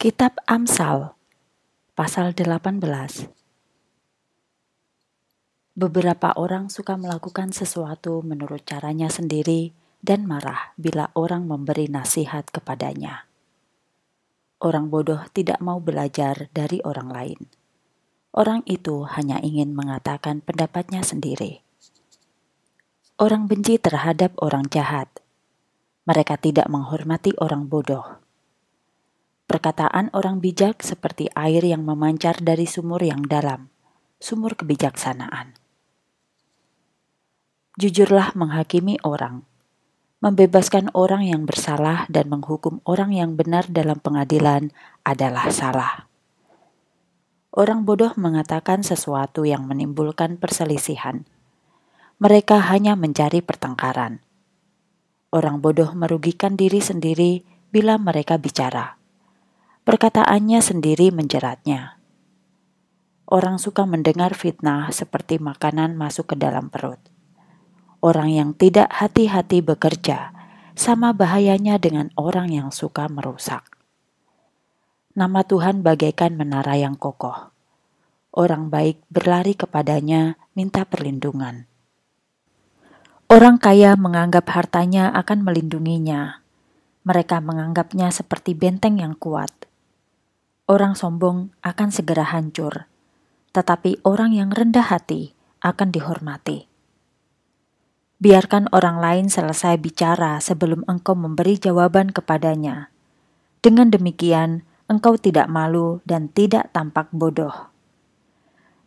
Kitab Amsal pasal 18 Beberapa orang suka melakukan sesuatu menurut caranya sendiri dan marah bila orang memberi nasihat kepadanya. Orang bodoh tidak mau belajar dari orang lain. Orang itu hanya ingin mengatakan pendapatnya sendiri. Orang benci terhadap orang jahat. Mereka tidak menghormati orang bodoh Perkataan orang bijak seperti air yang memancar dari sumur yang dalam, sumur kebijaksanaan. Jujurlah menghakimi orang, membebaskan orang yang bersalah dan menghukum orang yang benar dalam pengadilan adalah salah. Orang bodoh mengatakan sesuatu yang menimbulkan perselisihan. Mereka hanya mencari pertengkaran. Orang bodoh merugikan diri sendiri bila mereka bicara Perkataannya sendiri menjeratnya. Orang suka mendengar fitnah seperti makanan masuk ke dalam perut. Orang yang tidak hati-hati bekerja sama bahayanya dengan orang yang suka merusak. Nama Tuhan bagaikan menara yang kokoh. Orang baik berlari kepadanya, minta perlindungan. Orang kaya menganggap hartanya akan melindunginya. Mereka menganggapnya seperti benteng yang kuat Orang sombong akan segera hancur, tetapi orang yang rendah hati akan dihormati. Biarkan orang lain selesai bicara sebelum engkau memberi jawaban kepadanya. Dengan demikian, engkau tidak malu dan tidak tampak bodoh.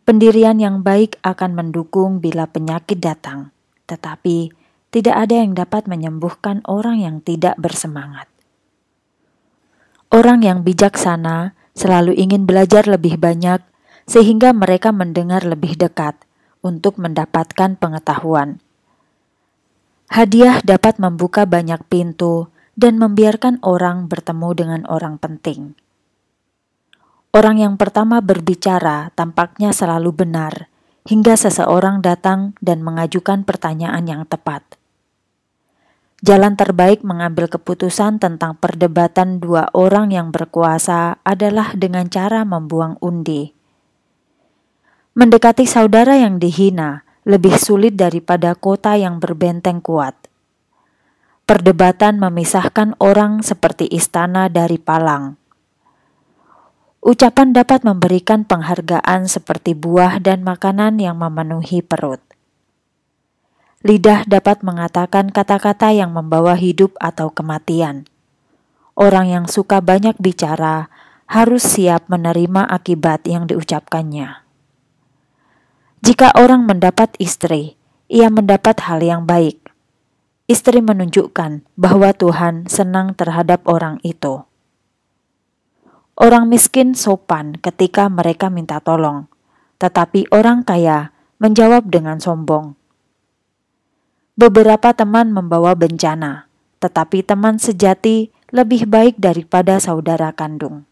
Pendirian yang baik akan mendukung bila penyakit datang, tetapi tidak ada yang dapat menyembuhkan orang yang tidak bersemangat. Orang yang bijaksana selalu ingin belajar lebih banyak, sehingga mereka mendengar lebih dekat untuk mendapatkan pengetahuan. Hadiah dapat membuka banyak pintu dan membiarkan orang bertemu dengan orang penting. Orang yang pertama berbicara tampaknya selalu benar, hingga seseorang datang dan mengajukan pertanyaan yang tepat. Jalan terbaik mengambil keputusan tentang perdebatan dua orang yang berkuasa adalah dengan cara membuang undi. Mendekati saudara yang dihina lebih sulit daripada kota yang berbenteng kuat. Perdebatan memisahkan orang seperti istana dari palang. Ucapan dapat memberikan penghargaan seperti buah dan makanan yang memenuhi perut lidah dapat mengatakan kata-kata yang membawa hidup atau kematian. Orang yang suka banyak bicara harus siap menerima akibat yang diucapkannya. Jika orang mendapat istri, ia mendapat hal yang baik. Istri menunjukkan bahwa Tuhan senang terhadap orang itu. Orang miskin sopan ketika mereka minta tolong, tetapi orang kaya menjawab dengan sombong. Beberapa teman membawa bencana, tetapi teman sejati lebih baik daripada saudara kandung.